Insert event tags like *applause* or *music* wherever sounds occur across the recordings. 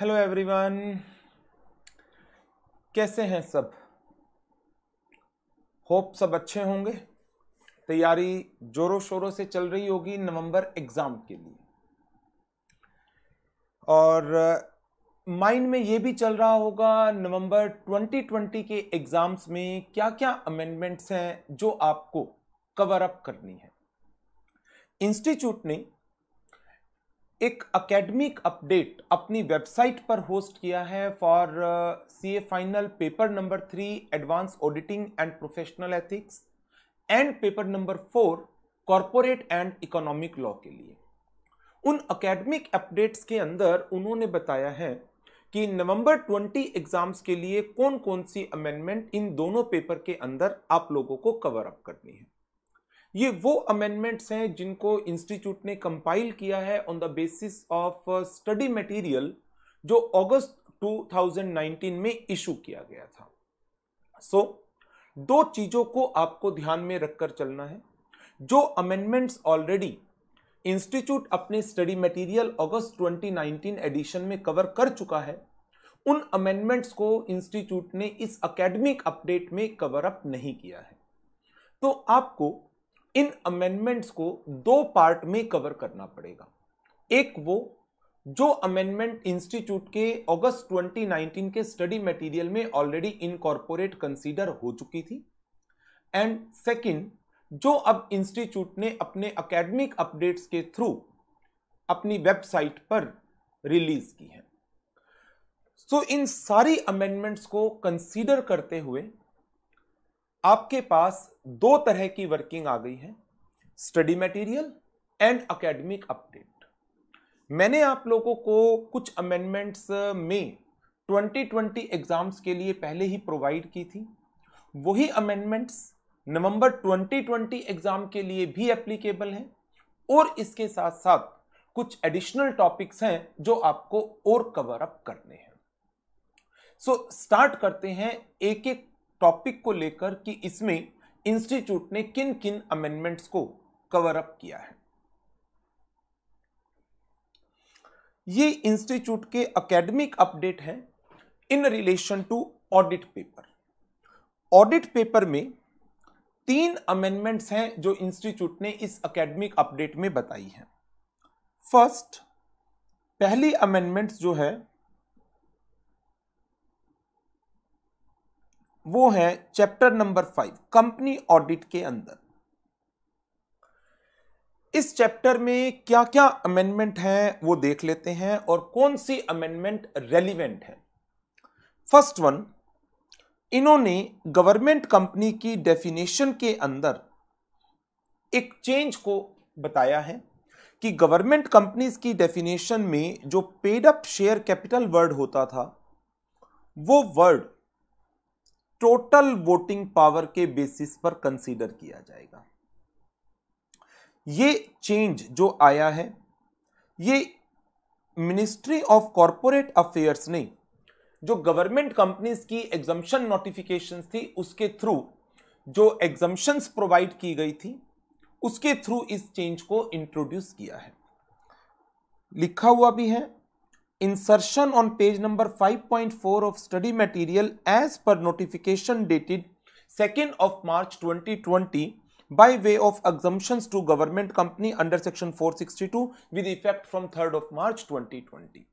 Hello everyone कैसे हैं सब होप सब अच्छे होंगे तैयारी जोरों शोरों से चल रही होगी नवंबर एग्ज़ाम के लिए और uh, माइंड में ये भी चल रहा होगा नवंबर 2020 के एग्ज़ाम्स में क्या क्या अमेंडमेंट्स हैं जो आपको कवर अप करनी है इंस्टीट्यूट ने एक अकेडमिक अपडेट अपनी वेबसाइट पर होस्ट किया है for C A final paper number three advance auditing and professional ethics and paper number four corporate and economic law के लिए उन अकेडमिक अपडेट्स के अंदर उन्होंने बताया है कि नवंबर 20 एग्जाम्स के लिए कौन कौन सी अमेंडमेंट इन दोनों पेपर के अंदर आप लोगों को कवर अप करनी है ये वो अमेंडमेंट्स हैं जिनको इंस्टीट्यूट ने कंपाइल किया है on the basis of study material जो अगस्त 2019 में इशू किया गया था सो so, दो चीजों को आपको ध्यान में रखकर चलना है जो अमेंडमेंट्स ऑलरेडी इंस्टीट्यूट अपने स्टडी मटेरियल अगस्त 2019 एडिशन में कवर कर चुका है उन अमेंडमेंट्स को इंस्टीट्यूट ने इस अकेडमिक अपडेट में कवर अप नहीं किया है तो आपको इन अमेंडमेंट्स को दो पार्ट में कवर करना पड़ेगा एक वो जो अमेंडमेंट इंस्टीट्यूट के अगस्त 2019 के स्टडी मटेरियल में ऑलरेडी इनकॉर्पोरेट कंसीडर हो चुकी थी एंड सेकंड जो अब इंस्टीट्यूट ने अपने एकेडमिक अपडेट्स के थ्रू अपनी वेबसाइट पर रिलीज की है सो so, इन सारी अमेंडमेंट्स को कंसीडर करते हुए आपके पास दो तरह की वर्किंग आ गई है study material and academic update मैंने आप लोगों को कुछ अमेंडमेंट्स uh, में 2020 एग्जाम्स के लिए पहले ही प्रोवाइड की थी वही अमेंडमेंट्स नवंबर 2020 एग्जाम के लिए भी एप्लीकेबल हैं और इसके साथ साथ कुछ एडिशनल टॉपिक्स हैं जो आपको और कवर अप करने हैं सो so, स्टार्ट करते हैं एक एक टॉपिक को लेकर कि इसमें इंस्टीट्यूट ने किन किन अमेंडमेंट्स को कवर अप किया है ये इंस्टीट्यूट के एकेडमिक अपडेट है in relation to audit paper audit paper में तीन अमेंडमेंट्स हैं जो इंस्टीट्यूट ने इस एकेडमिक अपडेट में बताई हैं फर्स्ट पहली अमेंडमेंट्स जो है वो है chapter number five company audit के अंदर इस चैप्टर में क्या क्या अमेंडमेंट हैं वो देख लेते हैं और कौन सी अमेंडमेंट रेलिवेंट है फर्स्ट वन इन्होंने गवर्नमेंट कंपनी की डेफिनेशन के अंदर एक चेंज को बताया है कि गवर्नमेंट कंपनीज की डेफिनेशन में जो paid up share capital word होता था वो वर्ड टोटल वोटिंग पावर के बेसिस पर कंसीडर किया जाएगा ये चेंज जो आया है ये मिनिस्ट्री ऑफ कॉरपोरेट अफेयर्स ने जो गवर्नमेंट कंपनीज की एग्जम्पन नोटिफिकेशन थी उसके थ्रू जो एग्जाम्शंस प्रोवाइड की गई थी उसके थ्रू इस चेंज को इंट्रोड्यूस किया है लिखा हुआ भी है insertion on page number 5.4 of study material as per notification dated 2nd of March 2020 by way of exemptions to government company under section 462 with effect from 3rd of March 2020.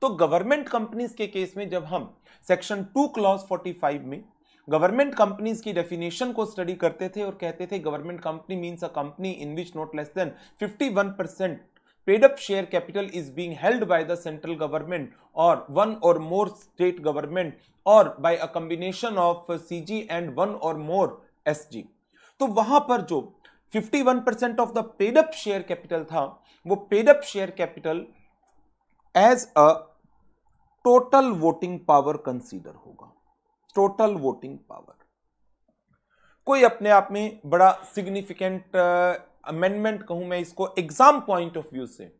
तो government companies के case में जब हम section 2 clause 45 में government companies की definition को study करते थे और कहते थे government company means a company in which not less than 51 percent paid up share capital is being held by the central government or one or more state government or by a combination of CG and one or more SG तो वहां पर जो 51 percent of the paid up share capital था वो paid up share capital as a total voting power consider होगा total voting power कोई अपने आप में बड़ा सिग्निफिकेंट अमेंडमेंट कहूं मैं इसको एग्जाम पॉइंट ऑफ व्यू से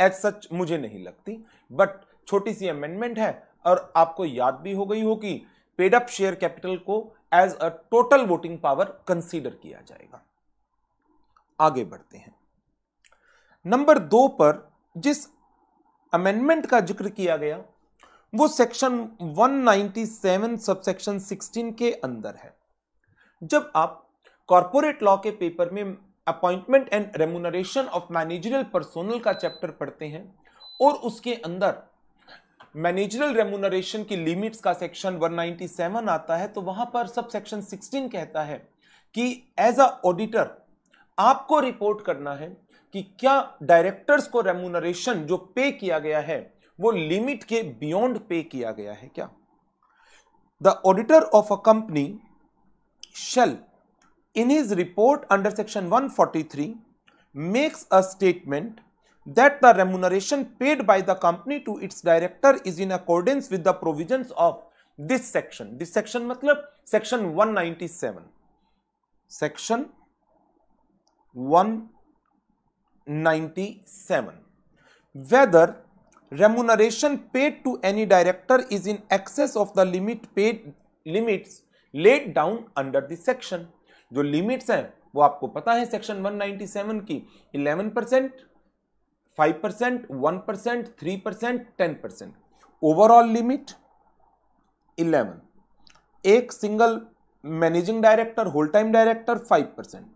एज सच मुझे नहीं लगती बट छोटी सी अमेंडमेंट है और आपको याद भी हो गई हो कि पेड अप शेयर कैपिटल को as a total voting power consider किया जाएगा आगे बढ़ते हैं नंबर दो पर जिस अमेंडमेंट का जिक्र किया गया वो सेक्शन 197 सबसेक्शन 16 के अंदर है जब आप कॉरपोरेट लॉ के पेपर में appointment and remuneration of managerial personnel का चैप्टर पढ़ते हैं और उसके अंदर मैनेजरल रेमुनरेशन की लिमिट्स का सेक्शन 197 आता है तो वहां पर सब सेक्शन 16 कहता है कि एज अ ऑडिटर आपको रिपोर्ट करना है कि क्या डायरेक्टर्स को रेमुनरेशन जो पे किया गया है वो लिमिट के बियॉन्ड पे किया गया है क्या the auditor of a company shall in his report under section 143 makes a statement that the remuneration paid by the company to its director is in accordance with the provisions of this section this section matlab section 197 section 197 whether remuneration paid to any director is in excess of the limit paid limits laid down under this section जो limits हैं वो आपको पता है section 197 की 11 percent five percent one percent three percent ten percent overall limit eleven एक single managing director whole time director five percent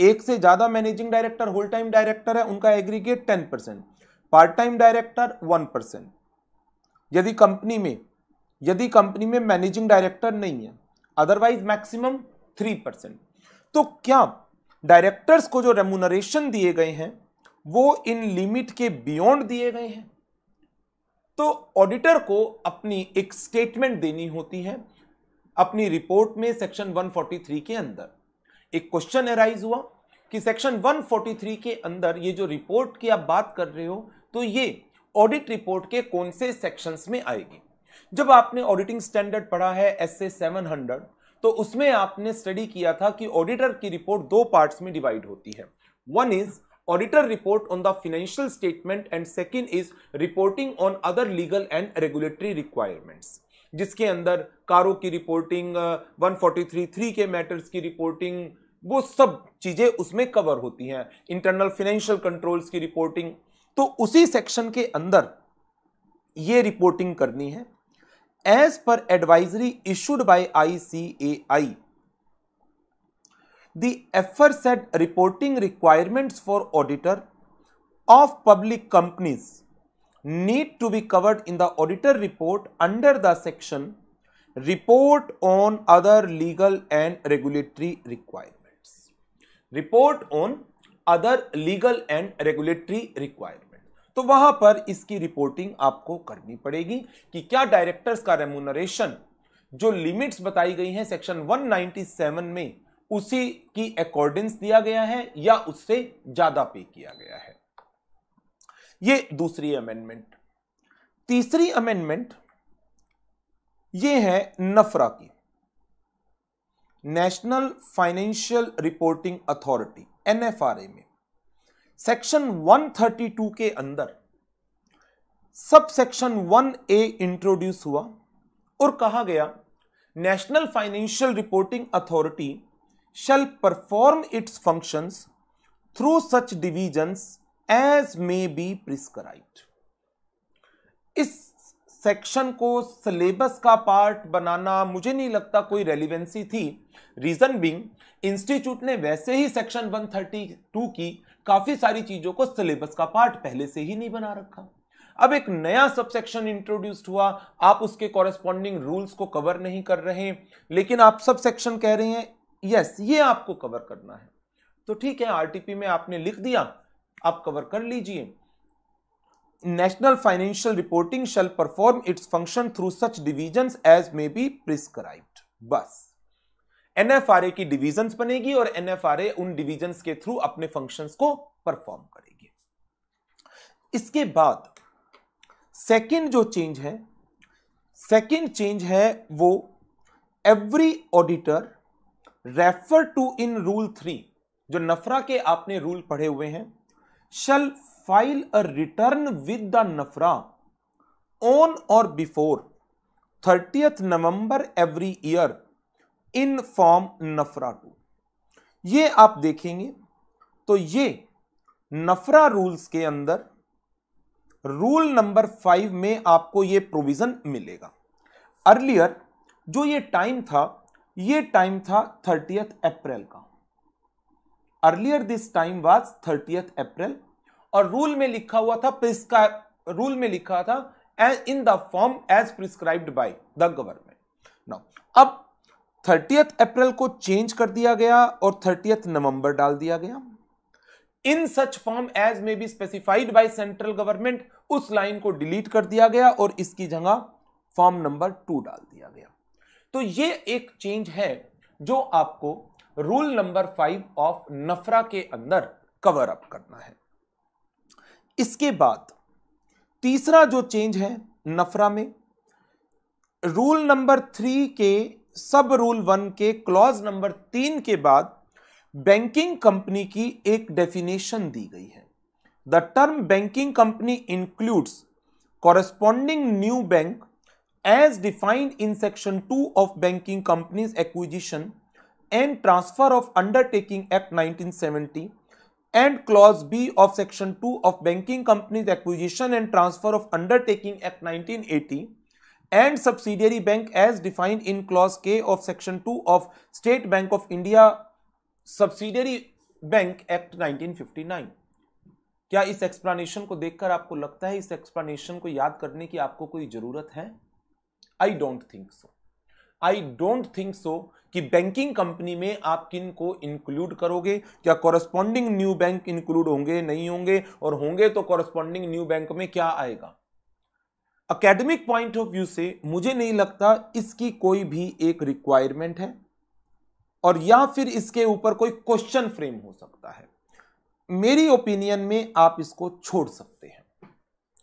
एक से ज़्यादा managing director whole time director है उनका aggregate ten percent part time director one percent यदि company में यदि company में मैनेजिंग डायरेक्टर नहीं है अदरवाइज मैक्सिमम थ्री परसेंट तो क्या डायरेक्टर्स को जो रेमुनरेशन दिए गए हैं वो इन लिमिट के बियॉन्ड दिए गए हैं तो ऑडिटर को अपनी एक स्टेटमेंट देनी होती है अपनी रिपोर्ट में सेक्शन 143 के अंदर एक क्वेश्चन एराइज हुआ कि सेक्शन 143 के अंदर ये जो रिपोर्ट की आप बात कर रहे हो तो ये ऑडिट रिपोर्ट के कौन से सेक्शंस में आएगी जब आपने ऑडिटिंग स्टैंडर्ड पढ़ा है एस ए सेवन हंड्रेड तो उसमें आपने स्टडी किया था कि ऑडिटर की रिपोर्ट दो पार्ट्स में डिवाइड होती है one is auditor report on the financial statement and second is reporting on other legal and regulatory requirements जिसके अंदर कारों की रिपोर्टिंग वन फोर्टी के मैटर्स की रिपोर्टिंग वो सब चीज़ें उसमें कवर होती हैं इंटरनल फिनेंशियल कंट्रोल्स की रिपोर्टिंग तो उसी सेक्शन के अंदर ये रिपोर्टिंग करनी है as per advisory issued by ICAI. The aforesaid reporting requirements for auditor of public companies need to be covered in the auditor report under the section report on other legal and regulatory requirements report on other legal and regulatory requirements तो वहां पर इसकी reporting आपको करनी पड़ेगी कि क्या directors का रेमुनरेशन जो लिमिट्स बताई गई हैं सेक्शन 197 में उसी की अकॉर्डिंग दिया गया है या उससे ज्यादा पे किया गया है ये दूसरी अमेंडमेंट तीसरी अमेंडमेंट ये है नफरा की national financial reporting authority NFRA में सेक्शन 132 के अंदर sub section one A introduce हुआ और कहा गया national financial reporting authority shall perform its functions through such divisions as may be prescribed इस सेक्शन को सिलेबस का पार्ट बनाना मुझे नहीं लगता कोई रेलिवेंसी थी रीजन बिंग इंस्टीट्यूट ने वैसे ही सेक्शन 132 की काफी सारी चीजों को सिलेबस का पार्ट पहले से ही नहीं बना रखा अब एक नया सबसेक्शन इंट्रोड्यूस्ड हुआ आप उसके कॉरेस्पॉन्डिंग रूल्स को कवर नहीं कर रहे लेकिन आप सबसेक्शन कह रहे हैं यस ये आपको कवर करना है तो ठीक है आरटीपी में आपने लिख दिया आप कवर कर लीजिए national financial reporting shall perform its function through such division as may be prescribe बस एनएफआरए की डिविजन्स बनेगी और एनएफआरए उन डिविजन्स के थ्रू अपने फंक्शंस को परफॉर्म करेगी इसके बाद सेकंड जो चेंज है सेकंड चेंज है वो every auditor refer to in rule three जो नफरा के आपने रूल पढ़े हुए हैं shall file a return with the NFRA on or before thirtieth November every year in form NFRA two ये आप देखेंगे तो ये नफरा रूल्स के अंदर रूल नंबर फाइव में आपको ये प्रोविजन मिलेगा अर्लियर जो ये टाइम था ये टाइम था थर्टियथ अप्रैल का earlier this time was thirtieth April और रूल में लिखा हुआ था प्रिस्का रूल में लिखा था in the form as prescribed by the government now अब थर्टियथ अप्रैल को चेंज कर दिया गया और थर्टियथ नवंबर डाल दिया गया in such form as may be specified by central government उस लाइन को डिलीट कर दिया गया और इसकी जगह फॉर्म नंबर टू डाल दिया गया तो ये एक चेंज है जो आपको रूल नंबर फाइव ऑफ नफरा के अंदर कवर अप करना है इसके बाद तीसरा जो चेंज है नफरा में रूल नंबर थ्री के सब रूल वन के क्लॉज नंबर तीन के बाद बैंकिंग कंपनी की एक डेफिनेशन दी गई है the term banking company includes corresponding new bank as defined in section two of banking companies acquisition and transfer of undertaking act 1970 and clause B of section two of banking companies acquisition and transfer of undertaking act 1980 and subsidiary bank as defined in clause K of section two of State Bank of India subsidiary bank act 1959 क्या इस explanation को देखकर आपको लगता है इस explanation को याद करने की आपको कोई जरूरत है I don't think so I don't think so कि बैंकिंग कंपनी में आप किन को इंक्लूड करोगे क्या कॉरेस्पॉन्डिंग न्यू बैंक इंक्लूड होंगे नहीं होंगे और होंगे तो कॉरेस्पॉन्डिंग न्यू बैंक में क्या आएगा अकेडमिक पॉइंट ऑफ व्यू से मुझे नहीं लगता इसकी कोई भी एक रिक्वायरमेंट है और या फिर इसके ऊपर कोई क्वेश्चन फ्रेम हो सकता है मेरी ओपिनियन में आप इसको छोड़ सकते हैं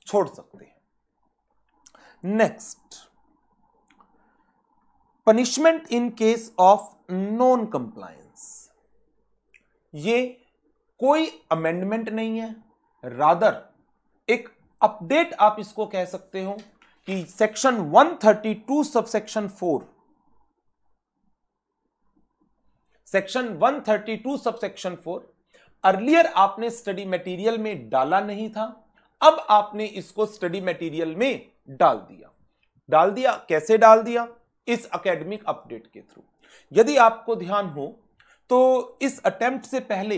छोड़ सकते हैं next punishment in case of non compliance ये कोई अमेंडमेंट नहीं है रादर एक अपडेट आप इसको कह सकते हो कि section 132 sub section four section 132 sub section four earlier आपने स्टडी मटेरियल में डाला नहीं था अब आपने इसको स्टडी मटेरियल में डाल दिया डाल दिया कैसे डाल दिया इस अकेडमिक अपडेट के थ्रू यदि आपको ध्यान हो तो इस अटेम्प्ट से पहले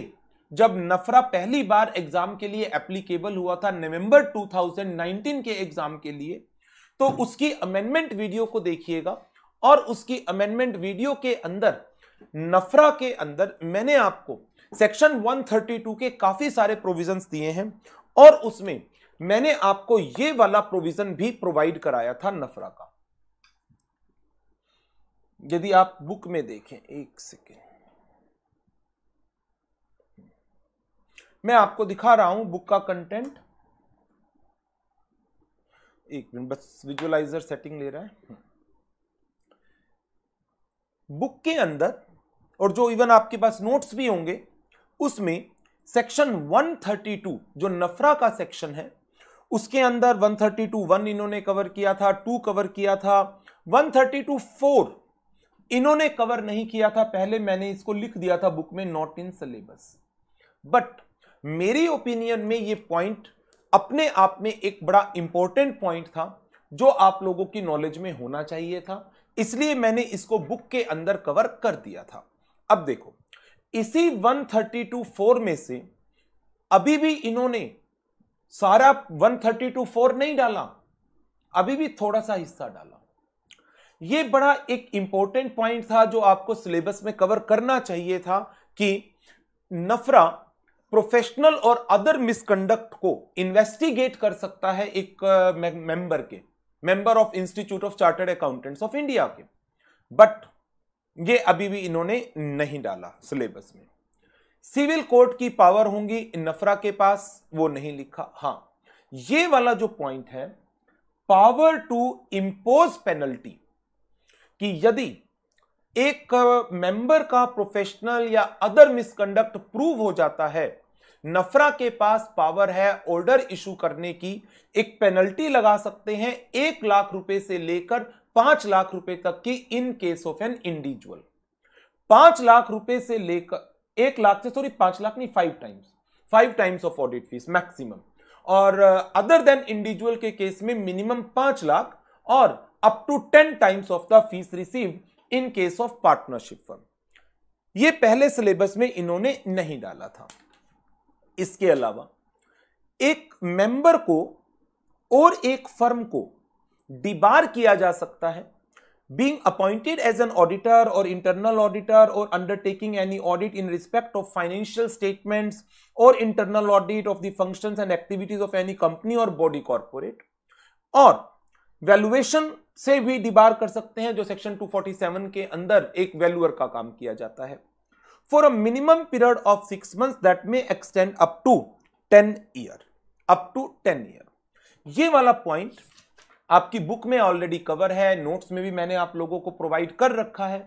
जब नफरा पहली बार एग्जाम के लिए एप्लीकेबल हुआ था नवंबर 2019 के एग्जाम के लिए तो उसकी अमेंडमेंट वीडियो को देखिएगा और उसकी अमेंडमेंट वीडियो के अंदर नफरा के अंदर मैंने आपको सेक्शन 132 के काफी सारे प्रोविजंस दिए हैं और उसमें मैंने आपको ये वाला प्रोविजन भी प्रोवाइड कराया था नफरा का यदि आप बुक में देखें एक सेकेंड मैं आपको दिखा रहा हूं बुक का कंटेंट एक मिनट बस विजुअलाइजर सेटिंग ले रहा है बुक के अंदर और जो इवन आपके पास नोट्स भी होंगे उसमें सेक्शन 132 जो नफरा का सेक्शन है उसके अंदर 132 वन इन्होंने कवर किया था टू कवर किया था 132 फोर इन्होंने कवर नहीं किया था पहले मैंने इसको लिख दिया था बुक में नॉट इन सिलेबस बट मेरे ओपिनियन में ये पॉइंट अपने आप में एक बड़ा इंपॉर्टेंट पॉइंट था जो आप लोगों की नॉलेज में होना चाहिए था इसलिए मैंने इसको बुक के अंदर कवर कर दिया था अब देखो इसी फोर में से अभी भी इन्होंने सारा फोर नहीं डाला अभी भी थोड़ा सा हिस्सा डाला ये बड़ा एक इंपॉर्टेंट पॉइंट था जो आपको सिलेबस में कवर करना चाहिए था कि नफरा प्रोफेशनल और अदर मिसकंडक्ट को इन्वेस्टिगेट कर सकता है एक मेंबर के member of institute of chartered accountants of India के बट ये अभी भी इन्होंने नहीं डाला सिलेबस में सिविल कोर्ट की पावर होंगी नफरा के पास वो नहीं लिखा हाँ ये वाला जो पॉइंट है पावर टू इंपोज पेनल्टी कि यदि एक मेंबर का प्रोफेशनल या अदर मिसकंडक्ट प्रूव हो जाता है नफरा के पास पावर है ऑर्डर इशू करने की एक पेनल्टी लगा सकते हैं एक लाख रुपए से लेकर पांच लाख रुपए तक की in case of an individual पांच लाख रुपए से लेकर एक लाख से सॉरी पांच लाख नहीं five times five times of audit fees maximum और अदर देन इंडिविजुअल के केस में मिनिमम पांच लाख और up to ten times of the fees receive in case of partnership firm ये पहले सिलेबस में इन्होंने नहीं डाला था इसके अलावा एक मेंबर को और एक फर्म को डिबार किया जा सकता है being appointed as an auditor or internal auditor or undertaking any audit in respect of financial statement or internal audit of the end activities of any company or body corporate or valuation से भी debar कर सकते हैं जो section 247 के अंदर एक वैल्युअर का काम किया जाता है for a minimum period of 6 months that may extend up to 10 year up to 10 year ये वाला पॉइंट आपकी बुक में ऑलरेडी कवर है नोट्स में भी मैंने आप लोगों को प्रोवाइड कर रखा है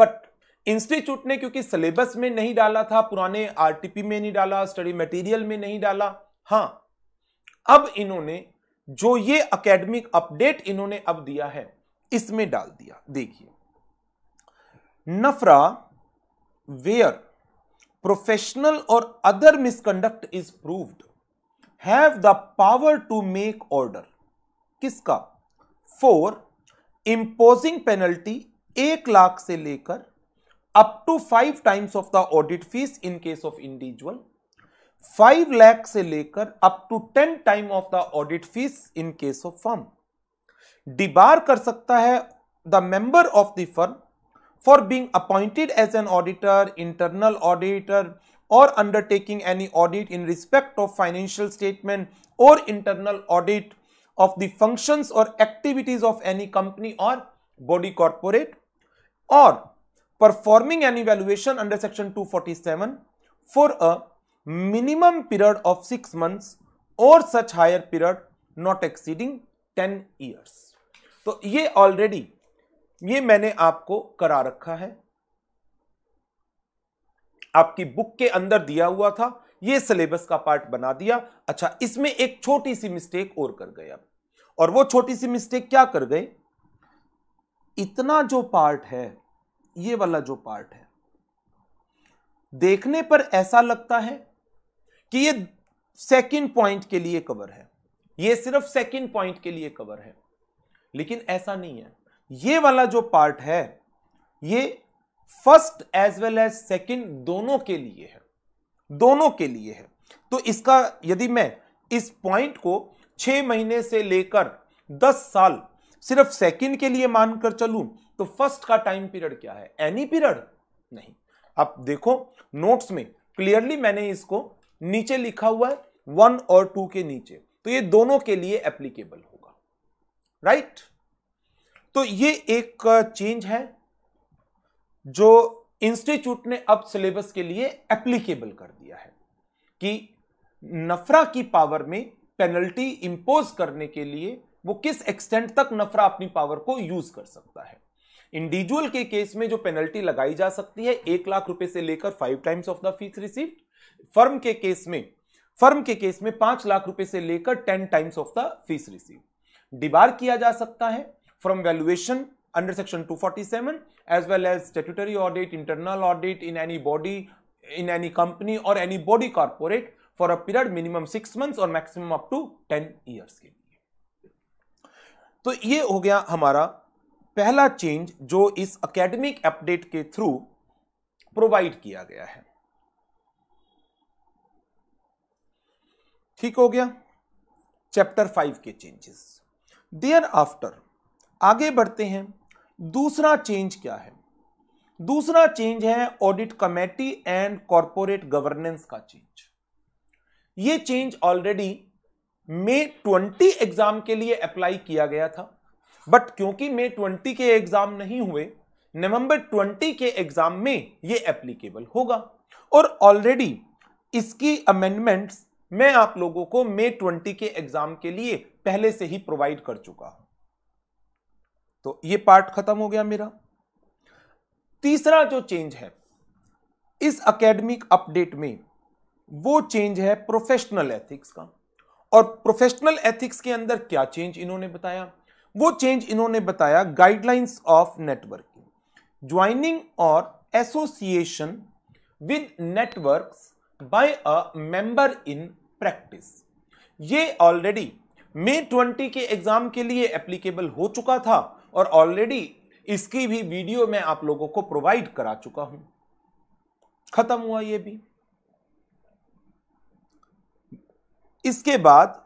बट इंस्टीट्यूट ने क्योंकि सिलेबस में नहीं डाला था पुराने आरटीपी में नहीं डाला स्टडी मटेरियल में नहीं डाला हाँ अब इन्होंने जो ये अकेडमिक अपडेट इन्होंने अब दिया है इसमें डाल दिया देखिए नफरा वेयर प्रोफेशनल और other misconduct is proved have the power to make order किसका फोर इंपोजिंग पेनल्टी एक लाख से लेकर up to five times of the audit fees in case of individual five lakh से लेकर up to ten time of the audit fees in case of firm debar कर सकता है the member of the firm for being appointed as an auditor, internal auditor or undertaking any audit in respect of financial statement or internal audit of the functions or activities of any company or body corporate or performing an evaluation under section 247 for a minimum period of 6 months or such higher period not exceeding 10 years. So, ये already ये मैंने आपको करा रखा है आपकी book के अंदर दिया हुआ था ये सिलेबस का पार्ट बना दिया अच्छा इसमें एक छोटी सी मिस्टेक और कर गए अब और वो छोटी सी मिस्टेक क्या कर गए इतना जो पार्ट है ये वाला जो पार्ट है देखने पर ऐसा लगता है कि ये सेकंड पॉइंट के लिए कवर है ये सिर्फ सेकंड पॉइंट के लिए कवर है लेकिन ऐसा नहीं है ये वाला जो पार्ट है ये first as well as second दोनों के लिए है दोनों के लिए है तो इसका यदि मैं इस पॉइंट को छह महीने से लेकर दस साल सिर्फ सेकंड के लिए मानकर चलूं तो फर्स्ट का टाइम पीरियड क्या है एनी पीरियड नहीं आप देखो नोट्स में क्लियरली मैंने इसको नीचे लिखा हुआ है वन और टू के नीचे तो ये दोनों के लिए एप्लीकेबल होगा राइट right? तो ये एक चेंज है जो इंस्टीट्यूट ने अब सिलेबस के लिए एप्लीकेबल कर दिया है कि नफरा की पावर में पेनल्टी इंपोज करने के लिए वो किस एक्सटेंट तक नफरा अपनी पावर को यूज कर सकता है इंडिविजुअल के केस में जो पेनल्टी लगाई जा सकती है एक लाख रुपए से लेकर five times of the fees receive firm के केस में फर्म के केस में पांच लाख रुपए से लेकर ten times of the fees receive debar किया जा सकता है from valuation under section 247 as well as statutory audit, internal audit in any body, in any company or any body corporate for a period minimum 6 months or maximum up to 10 years ke liye to ye ho gaya hamara pehla change jo is academic update ke through provide kiya gaya hai ठीक हो गया chapter five के changes thereafter आगे बढ़ते हैं दूसरा change क्या है दूसरा चेंज है audit committee and corporate governance का चेंज ये चेंज ऑलरेडी मे 20 एग्जाम के लिए अप्लाई किया गया था बट क्योंकि मे 20 के एग्जाम नहीं हुए नवंबर 20 के एग्जाम में ये एप्लीकेबल होगा और ऑलरेडी इसकी अमेंडमेंट्स मैं आप लोगों को मे 20 के एग्जाम के लिए पहले से ही प्रोवाइड कर चुका हूं तो ये पार्ट खत्म हो गया मेरा तीसरा जो चेंज है इस एकेडमिक अपडेट में वो चेंज है प्रोफेशनल एथिक्स का और प्रोफेशनल एथिक्स के अंदर क्या चेंज इन्होंने बताया वो चेंज इन्होंने बताया गाइडलाइंस ऑफ नेटवर्किंग ज्वाइनिंग और association with networks by a member in practice ये ऑलरेडी मे 20 के एग्जाम के लिए एप्लीकेबल हो चुका था और ऑलरेडी इसकी भी वीडियो में आप लोगों को प्रोवाइड करा चुका हूं खत्म हुआ ये भी इसके बाद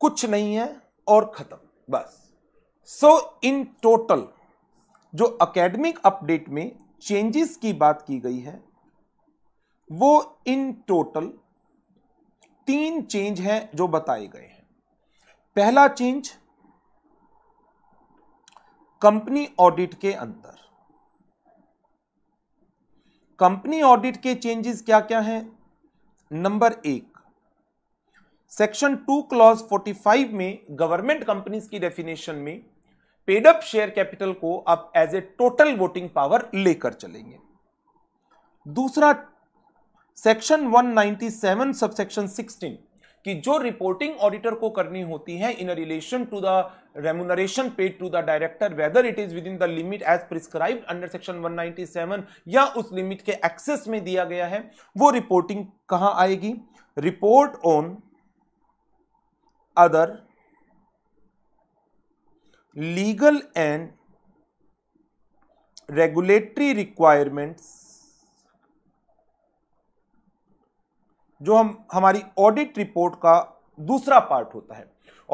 कुछ नहीं है और खत्म बस सो इन टोटल जो एकेडमिक अपडेट में चेंजेस की बात की गई है वो इन टोटल तीन चेंज हैं जो बताए गए हैं पहला चेंज कंपनी ऑडिट के अंदर कंपनी ऑडिट के चेंजेस क्या क्या हैं नंबर एक सेक्शन टू क्लॉज 45 में गवर्नमेंट कंपनीज की डेफिनेशन में पेडअप शेयर कैपिटल को आप as a total voting power लेकर चलेंगे दूसरा सेक्शन 197 सबसेक्शन 16 कि जो रिपोर्टिंग ऑडिटर को करनी होती है in relation to the remuneration paid to the director whether it is within the limit as prescribe under section 197 या उस लिमिट के एक्सेस में दिया गया है वो रिपोर्टिंग कहां आएगी report on other legal and regulatory requirements जो हम हमारी ऑडिट रिपोर्ट का दूसरा पार्ट होता है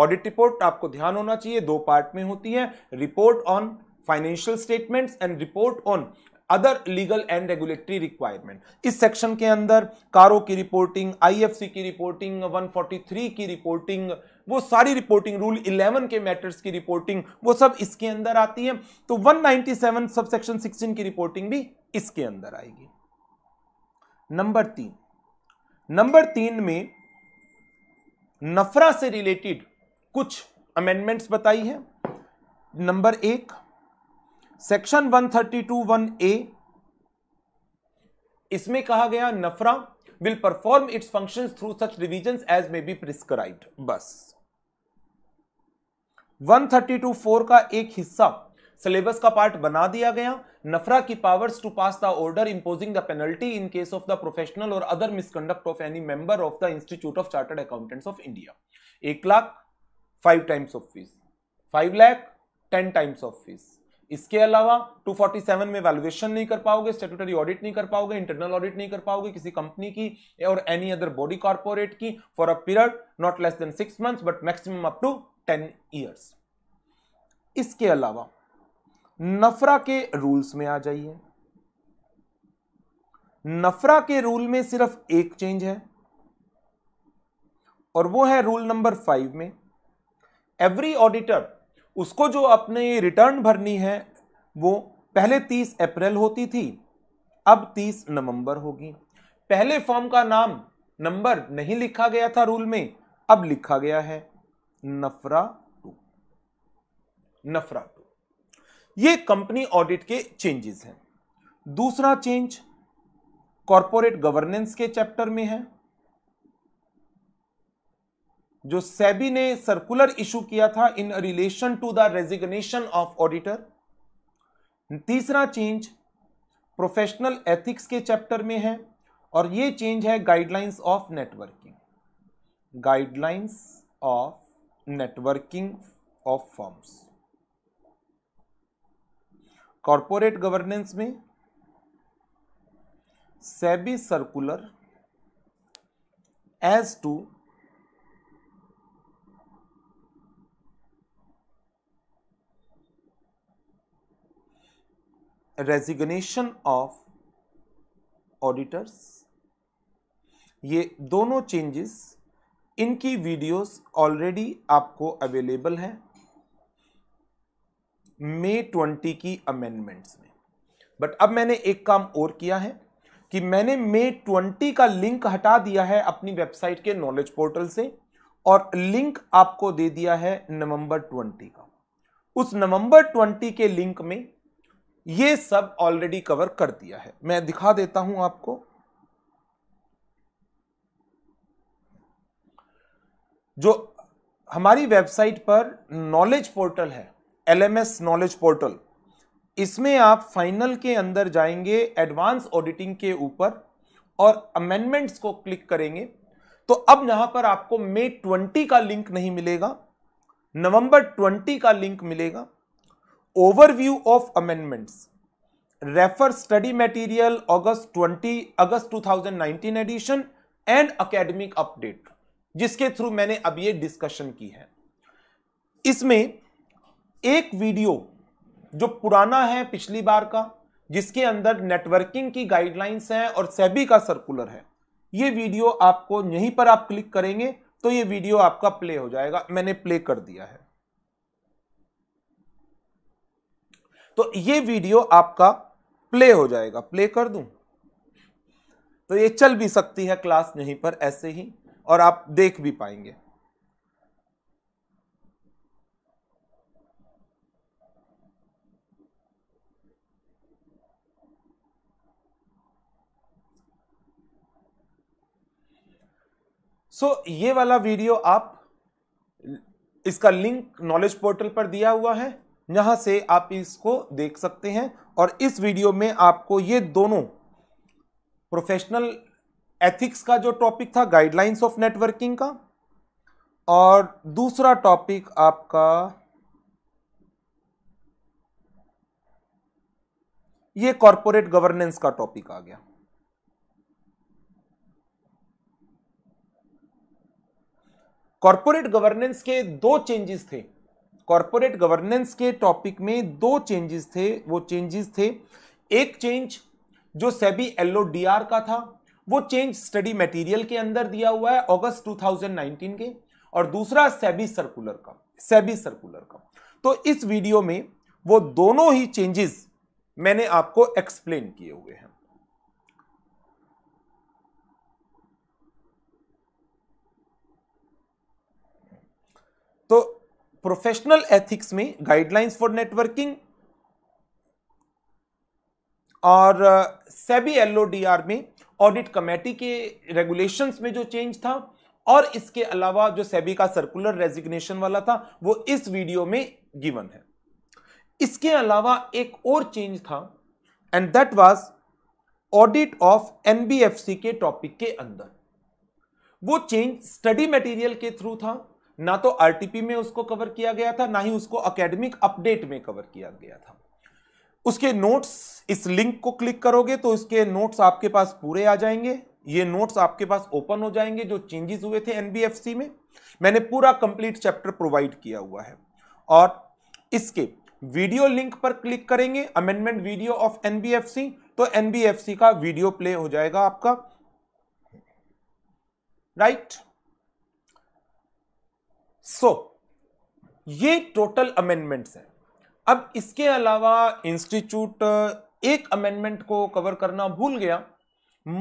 ऑडिट रिपोर्ट आपको ध्यान होना चाहिए दो पार्ट में होती है report on financial statements and report on other legal and regulatory requirement इस सेक्शन के अंदर कारों की रिपोर्टिंग आईएफसी की रिपोर्टिंग 143 की रिपोर्टिंग वो सारी रिपोर्टिंग रूल 11 के मैटर्स की रिपोर्टिंग वो सब इसके अंदर आती है तो 197 सब सेक्शन 16 की रिपोर्टिंग भी इसके अंदर आएगी नंबर तीन नंबर तीन में नफरा से रिलेटेड कुछ अमेंडमेंट्स बताई है नंबर एक सेक्शन 132 वन ए इसमें कहा गया NFRA will perform its functions through such revision as may be prescribe बस 132 फोर का एक हिस्सा सिलेबस का पार्ट बना दिया गया नफरा की powers to pass the order imposing the penalty in case of the professional और other misconduct of any member of the institute of chartered accountants of India एक lakh five times of fees five lakh ten times of fees इसके अलावा 247 में valuation नहीं कर पाओगे statutory audit नहीं कर पाओगे इंटरनल ऑडिट नहीं कर पाओगे किसी कंपनी की और एनी अदर बॉडी कॉर्पोरेट की for a period not less than six months but maximum up to ten years इसके अलावा नफरा के रूल्स में आ जाइए नफरा के रूल में सिर्फ एक चेंज है और वो है रूल नंबर फाइव में एवरी ऑडिटर उसको जो अपने रिटर्न भरनी है वो पहले तीस अप्रैल होती थी अब तीस नवंबर होगी पहले फॉर्म का नाम नंबर नहीं लिखा गया था रूल में अब लिखा गया है नफरा टू नफरा ये कंपनी ऑडिट के चेंजेस हैं दूसरा चेंज कॉरपोरेट गवर्नेंस के चैप्टर में है जो सेबी ने सर्कुलर इशू किया था in relation to the resignation of auditor तीसरा चेंज प्रोफेशनल एथिक्स के चैप्टर में है और ये चेंज है guidelines of networking guidelines of networking of forms corporate governance में SEBI circular as to resignation of auditors ये दोनों चेंजेस इनकी वीडियोस ऑलरेडी आपको अवेलेबल हैं मई ट्वेंटी की अमेंडमेंट्स में बट अब मैंने एक काम और किया है कि मैंने मे ट्वेंटी का लिंक हटा दिया है अपनी वेबसाइट के नॉलेज पोर्टल से और लिंक आपको दे दिया है नवंबर ट्वेंटी का उस नवंबर ट्वेंटी के लिंक में ये सब ऑलरेडी कवर कर दिया है मैं दिखा देता हूं आपको जो हमारी वेबसाइट पर नॉलेज पोर्टल है एलएमएस नॉलेज पोर्टल इसमें आप फाइनल के अंदर जाएंगे एडवांस ऑडिटिंग के ऊपर और अमेंडमेंट्स को क्लिक करेंगे तो अब यहां पर आपको मे 20 का लिंक नहीं मिलेगा नवंबर 20 का लिंक मिलेगा overview of amendments refer study material August 20 August 2019 edition and academic update जिसके थ्रू मैंने अब ये डिस्कशन की है इसमें एक वीडियो जो पुराना है पिछली बार का जिसके अंदर नेटवर्किंग की गाइडलाइंस हैं और सेबी का सर्कुलर है ये वीडियो आपको यहीं पर आप क्लिक करेंगे तो ये वीडियो आपका प्ले हो जाएगा मैंने प्ले कर दिया है तो ये वीडियो आपका प्ले हो जाएगा प्ले कर दूं तो ये चल भी सकती है क्लास यहीं पर ऐसे ही और आप देख भी पाएंगे सो so, ये वाला वीडियो आप इसका लिंक नॉलेज पोर्टल पर दिया हुआ है यहां से आप इसको देख सकते हैं और इस वीडियो में आपको ये दोनों प्रोफेशनल एथिक्स का जो टॉपिक था गाइडलाइंस ऑफ नेटवर्किंग का और दूसरा टॉपिक आपका ये कॉरपोरेट गवर्नेंस का टॉपिक आ गया कॉरपोरेट गवर्नेंस के दो चेंजेस थे कॉरपोरेट गवर्नेंस के टॉपिक में दो चेंजेस थे वो चेंजेस थे एक चेंज जो सेबी एल का था वो चेंज स्टडी मटेरियल के अंदर दिया हुआ है अगस्त 2019 के और दूसरा सेबी सर्कुलर का सेबी सर्कुलर का तो इस वीडियो में वो दोनों ही चेंजेस मैंने आपको एक्सप्लेन किए हुए हैं तो प्रोफेशनल एथिक्स में गाइडलाइंस फॉर नेटवर्किंग और सेबी uh, एलओडीआर में ऑडिट कमेटी के रेगुलेशंस में जो चेंज था और इसके अलावा जो सेबी का सर्कुलर रेजिग्नेशन वाला था वो इस वीडियो में गिवन है इसके अलावा एक और चेंज था and that was audit of NBFC के टॉपिक के अंदर वो चेंज स्टडी मटेरियल के थ्रू था ना तो आरटीपी में उसको कवर किया गया था ना ही उसको अकेडमिक अपडेट में कवर किया गया था उसके नोट्स इस लिंक को क्लिक करोगे तो इसके नोट्स आपके पास पूरे आ जाएंगे ये नोट्स आपके पास ओपन हो जाएंगे जो चेंजेस हुए थे एनबीएफसी में मैंने पूरा कंप्लीट चैप्टर प्रोवाइड किया हुआ है और इसके वीडियो लिंक पर क्लिक करेंगे अमेंडमेंट वीडियो ऑफ एनबीएफसी तो एनबीएफसी का वीडियो प्ले हो जाएगा आपका राइट right? सो so, ये टोटल अमेंडमेंट्स हैं अब इसके अलावा इंस्टीट्यूट uh, एक अमेंडमेंट को कवर करना भूल गया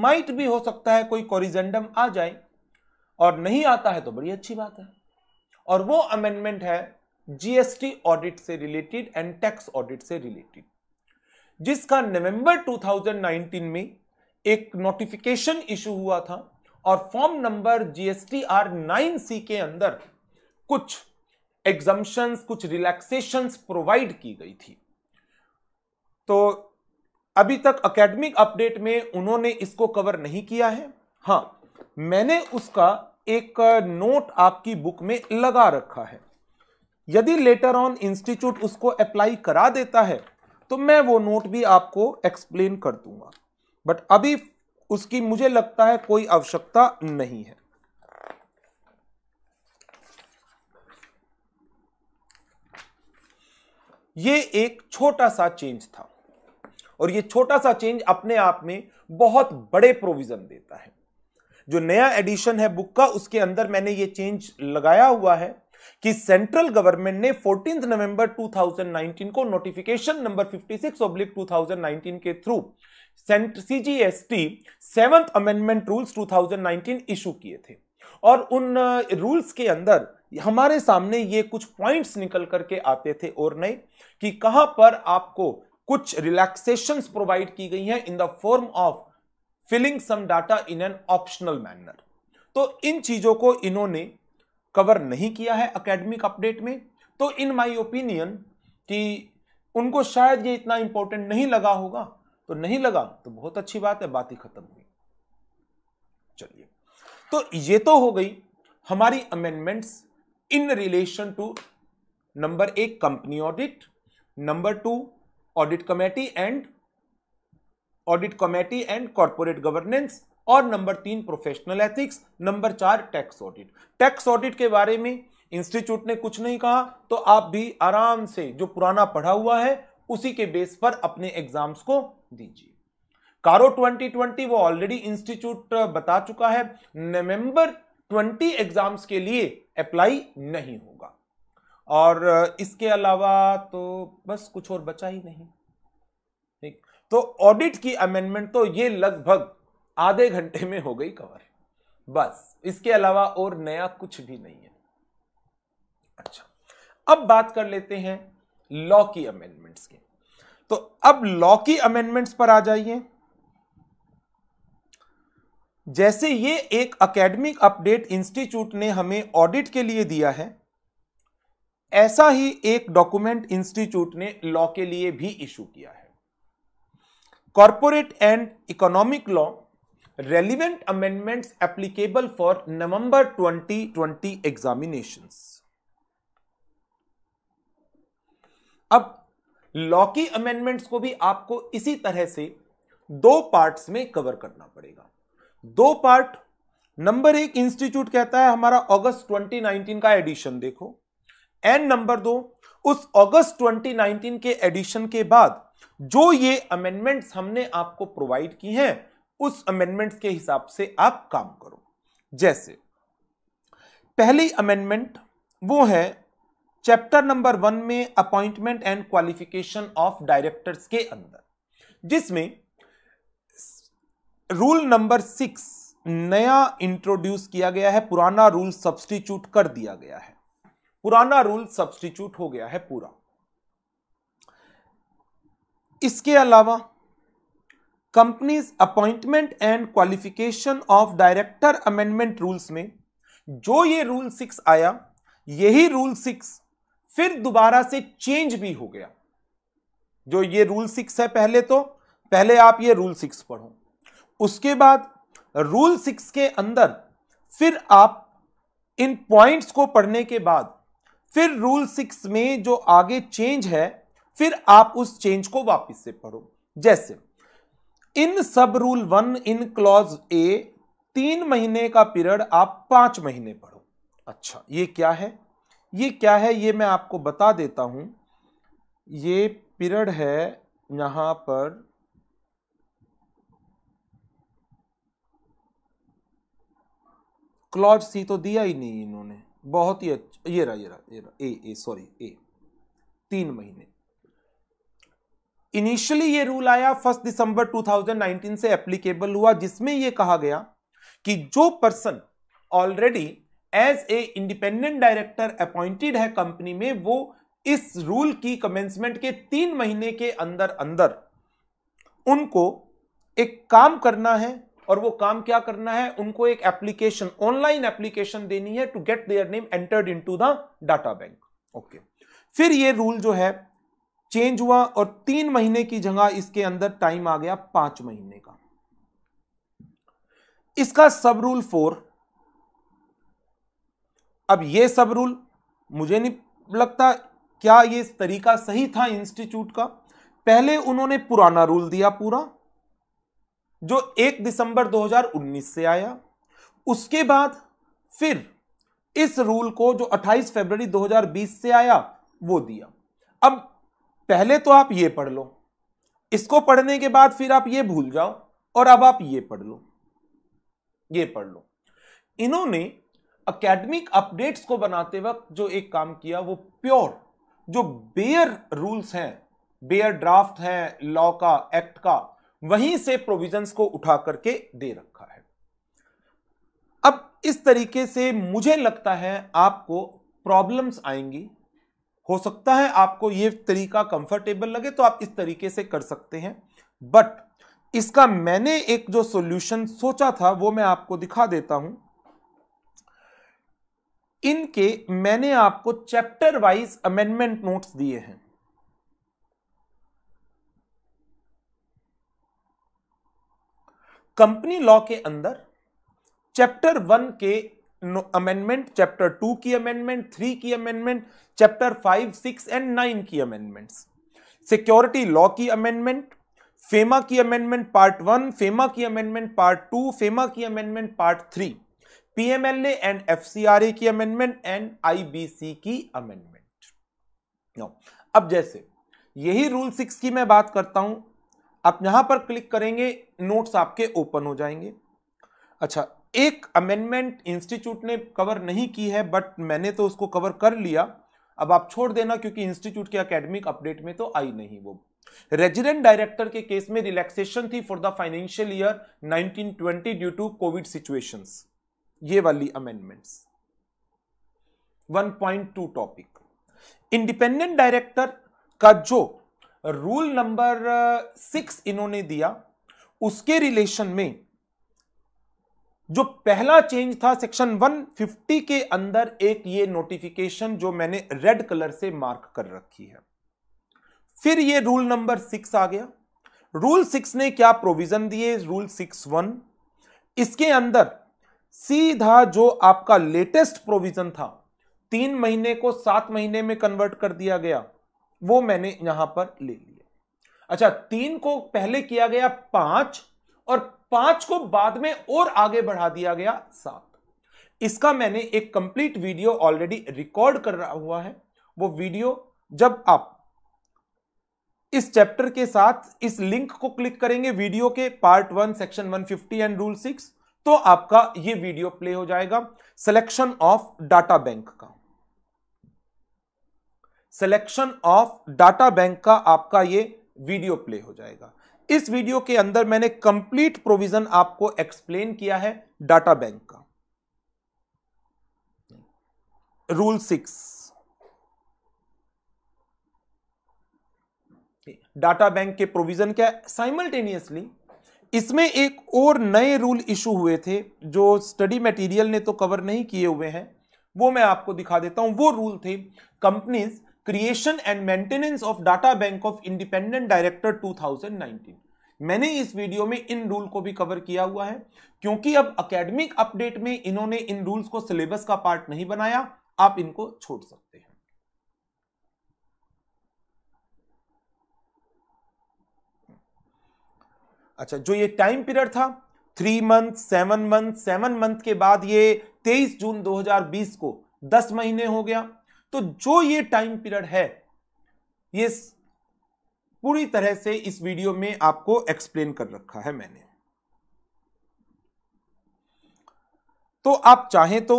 माइट भी हो सकता है कोई कॉरिजेंडम आ जाए और नहीं आता है तो बड़ी अच्छी बात है और वो अमेंडमेंट है जीएसटी ऑडिट से रिलेटेड एंड टैक्स ऑडिट से रिलेटेड जिसका नवंबर 2019 में एक नोटिफिकेशन इशू हुआ था और form number GST R nine C के अंदर कुछ एग्जाम्शन कुछ रिलैक्सेशंस प्रोवाइड की गई थी तो अभी तक एकेडमिक अपडेट में उन्होंने इसको कवर नहीं किया है हाँ मैंने उसका एक नोट आपकी बुक में लगा रखा है यदि लेटर ऑन इंस्टीट्यूट उसको अप्लाई करा देता है तो मैं वो नोट भी आपको एक्सप्लेन कर दूंगा बट अभी उसकी मुझे लगता है कोई आवश्यकता नहीं है ये एक छोटा सा चेंज था और ये छोटा सा चेंज अपने आप में बहुत बड़े प्रोविजन देता है जो नया एडिशन है बुक का उसके अंदर मैंने ये चेंज लगाया हुआ है कि सेंट्रल गवर्नमेंट ने 14 नवंबर 2019 को नोटिफिकेशन नंबर 56 ऑब्लिक 2019 के through CGST seventh amendment rules 2019 issue किए थे और उन रूल्स uh, के अंदर हमारे सामने ये कुछ पॉइंट्स निकल करके आते थे और नए कि कहां पर आपको कुछ रिलैक्सेशन प्रोवाइड की गई हैं in the form of filling some data in an optional manner तो इन चीजों को इन्होंने कवर नहीं किया है अकेडमिक अपडेट में तो इन माय ओपिनियन कि उनको शायद ये इतना इंपॉर्टेंट नहीं लगा होगा तो नहीं लगा तो बहुत अच्छी बात है बात ही खत्म हुई चलिए तो ये तो हो गई हमारी amendments in relation to number एक company audit number two audit committee and audit committee and corporate governance और नंबर तीन प्रोफेशनल एथिक्स नंबर चार टैक्स ऑडिट टैक्स ऑडिट के बारे में इंस्टीट्यूट ने कुछ नहीं कहा तो आप भी आराम से जो पुराना पढ़ा हुआ है उसी के बेस पर अपने एग्जाम्स को दीजिए कारो 2020 वो ऑलरेडी इंस्टीट्यूट बता चुका है नवंबर 20 एग्जाम्स के लिए अप्लाई नहीं होगा और इसके अलावा तो बस कुछ और बचा ही नहीं ठीक तो ऑडिट की अमेंडमेंट तो ये लगभग आधे घंटे में हो गई कवर बस इसके अलावा और नया कुछ भी नहीं है अच्छा अब बात कर लेते हैं लॉ की अमेंडमेंट्स की तो अब लॉ की अमेंडमेंट्स पर आ जाइए जैसे ये एक एकेडमिक अपडेट इंस्टीट्यूट ने हमें ऑडिट के लिए दिया है ऐसा ही एक डॉक्यूमेंट इंस्टीट्यूट ने लॉ के लिए भी इशू किया है corporate and economic law relevant amendments applicable for November 2020 examinations अब लॉ की अमेंडमेंट्स को भी आपको इसी तरह से दो पार्ट्स में कवर करना पड़ेगा दो पार्ट नंबर एक इंस्टीट्यूट कहता है हमारा अगस्त 2019 का एडिशन देखो एंड नंबर दो उस अगस्त 2019 के एडिशन के बाद जो ये अमेंडमेंट्स हमने आपको प्रोवाइड की हैं उस अमेंडमेंट्स के हिसाब से आप काम करो जैसे पहली अमेंडमेंट वो है चैप्टर नंबर वन में appointment and qualification of directors के अंदर जिसमें रूल नंबर सिक्स नया इंट्रोड्यूस किया गया है पुराना रूल सब्सटीट्यूट कर दिया गया है पुराना रूल सब्सटीट्यूट हो गया है पूरा इसके अलावा companies appointment and qualification of director amendment rules में जो ये रूल सिक्स आया यही रूल सिक्स फिर दोबारा से चेंज भी हो गया जो ये रूल सिक्स है पहले तो पहले आप ये रूल सिक्स पढ़ो उसके बाद रूल सिक्स के अंदर फिर आप इन पॉइंट्स को पढ़ने के बाद फिर रूल सिक्स में जो आगे चेंज है फिर आप उस चेंज को वापस से पढ़ो जैसे इन सब rule one in clause A तीन महीने का पीरियड आप पांच महीने पढ़ो अच्छा ये क्या है ये क्या है ये मैं आपको बता देता हूं ये पीरियड है यहां पर क्लॉज सी तो दिया ही नहीं इन्होंने बहुत ही अच्छा ये रहा ये रहा ये रहा ए ए सॉरी ए तीन महीने इनिशियली ये रूल आया फर्स्ट दिसंबर 2019 से एप्लीकेबल हुआ जिसमें यह कहा गया कि जो person already as a independent director appointed है कंपनी में वो इस रूल की कमेंसमेंट के तीन महीने के अंदर अंदर उनको एक काम करना है और वो काम क्या करना है उनको एक एप्लीकेशन ऑनलाइन एप्लीकेशन देनी है to get their name entered into the data bank okay फिर ये रूल जो है चेंज हुआ और तीन महीने की जगह इसके अंदर टाइम आ गया पांच महीने का इसका सब रूल फोर अब ये सब रूल मुझे नहीं लगता क्या ये तरीका सही था इंस्टीट्यूट का पहले उन्होंने पुराना रूल दिया पूरा जो 1 दिसंबर 2019 से आया उसके बाद फिर इस रूल को जो 28 फरवरी 2020 से आया वो दिया अब पहले तो आप ये पढ़ लो इसको पढ़ने के बाद फिर आप ये भूल जाओ और अब आप ये पढ़ लो ये पढ़ लो इन्होंने अकेडमिक अपडेट्स को बनाते वक्त जो एक काम किया वो प्योर जो बेयर रूल्स हैं बेयर ड्राफ्ट हैं लॉ का एक्ट का वहीं से प्रोविजंस को उठा करके दे रखा है अब इस तरीके से मुझे लगता है आपको प्रॉब्लम्स आएंगी हो सकता है आपको यह तरीका कंफर्टेबल लगे तो आप इस तरीके से कर सकते हैं बट इसका मैंने एक जो सॉल्यूशन सोचा था वो मैं आपको दिखा देता हूं इनके मैंने आपको चैप्टर वाइज अमेंडमेंट नोट्स दिए हैं कंपनी लॉ के अंदर चैप्टर वन के अमेंडमेंट चैप्टर टू की अमेंडमेंट थ्री की amendment chapter five six and nine की अमेंडमेंट्स सिक्योरिटी लॉ की अमेंडमेंट फेमा की अमेंडमेंट पार्ट वन फेमा की अमेंडमेंट पार्ट टू फेमा की amendment part three PMLA and FCRA की अमेंडमेंट एंड आईबीसी की अमेंडमेंट अब जैसे यही रूल सिक्स की मैं बात करता हूं आप यहां पर क्लिक करेंगे नोट्स आपके ओपन हो जाएंगे अच्छा एक अमेंडमेंट इंस्टीट्यूट ने कवर नहीं की है बट मैंने तो उसको कवर कर लिया अब आप छोड़ देना क्योंकि इंस्टीट्यूट के अकेडमिक अपडेट में तो आई नहीं वो रेजिडेंट डायरेक्टर के केस में रिलैक्सेशन थी for the financial year 1920 due to COVID situations ये वाली अमेंडमेंट्स 1.2 टॉपिक इंडिपेंडेंट डायरेक्टर का जो रूल नंबर सिक्स इन्होंने दिया उसके रिलेशन में जो पहला चेंज था सेक्शन 150 के अंदर एक ये नोटिफिकेशन जो मैंने रेड कलर से मार्क कर रखी है फिर ये रूल नंबर सिक्स आ गया रूल सिक्स ने क्या प्रोविजन दिए रूल सिक्स वन इसके अंदर सीधा जो आपका लेटेस्ट प्रोविजन था तीन महीने को सात महीने में कन्वर्ट कर दिया गया वो मैंने यहां पर ले लिया अच्छा तीन को पहले किया गया पांच और पांच को बाद में और आगे बढ़ा दिया गया सात इसका मैंने एक कंप्लीट वीडियो ऑलरेडी रिकॉर्ड कर रहा हुआ है वो वीडियो जब आप इस चैप्टर के साथ इस लिंक को क्लिक करेंगे वीडियो के part one section 150 and rule six तो आपका ये वीडियो प्ले हो जाएगा सिलेक्शन ऑफ डाटा बैंक का सिलेक्शन ऑफ डाटा बैंक का आपका ये वीडियो प्ले हो जाएगा इस वीडियो के अंदर मैंने कंप्लीट प्रोविजन आपको एक्सप्लेन किया है डाटा बैंक का रूल सिक्स डाटा बैंक के प्रोविजन क्या साइमल्टेनियसली इसमें एक और नए रूल इशू हुए थे जो स्टडी मटेरियल ने तो कवर नहीं किए हुए हैं वो मैं आपको दिखा देता हूं वो रूल थे companies creation and maintenance of data bank of independent director 2019 मैंने इस वीडियो में इन रूल को भी कवर किया हुआ है क्योंकि अब एकेडमिक अपडेट में इन्होंने इन रूल्स को सिलेबस का पार्ट नहीं बनाया आप इनको छोड़ सकते हैं अच्छा जो ये टाइम पीरियड था three month seven month seven month के बाद ये तेईस जून 2020 को दस महीने हो गया तो जो ये टाइम पीरियड है ये पूरी तरह से इस वीडियो में आपको एक्सप्लेन कर रखा है मैंने तो आप चाहें तो